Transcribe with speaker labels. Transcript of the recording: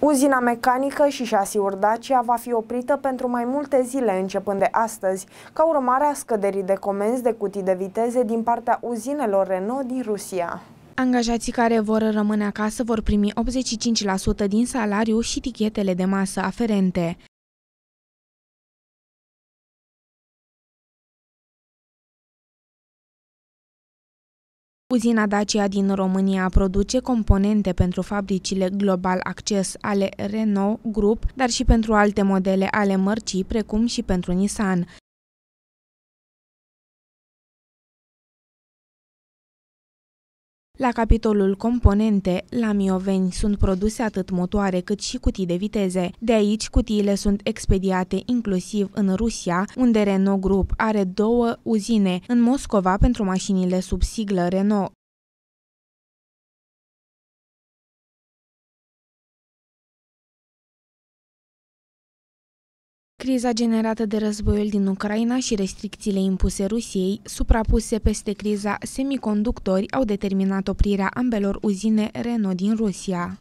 Speaker 1: Uzina mecanică și șasiuri Dacia va fi oprită pentru mai multe zile începând de astăzi, ca urmare a scăderii de comenzi de cutii de viteze din partea uzinelor Renault din Rusia.
Speaker 2: Angajații care vor rămâne acasă vor primi
Speaker 3: 85% din salariu și tichetele de masă aferente. Uzina Dacia din România produce componente pentru fabricile Global
Speaker 4: Access ale Renault Group, dar și pentru alte modele ale mărcii, precum și pentru Nissan.
Speaker 3: La capitolul componente, la Mioveni sunt produse
Speaker 2: atât motoare cât și cutii de viteze. De aici, cutiile sunt expediate inclusiv în
Speaker 4: Rusia, unde Renault Group are două uzine, în Moscova pentru mașinile sub siglă Renault, Criza generată de războiul din Ucraina și restricțiile impuse Rusiei, suprapuse peste criza
Speaker 3: semiconductori, au determinat oprirea ambelor uzine Renault din Rusia.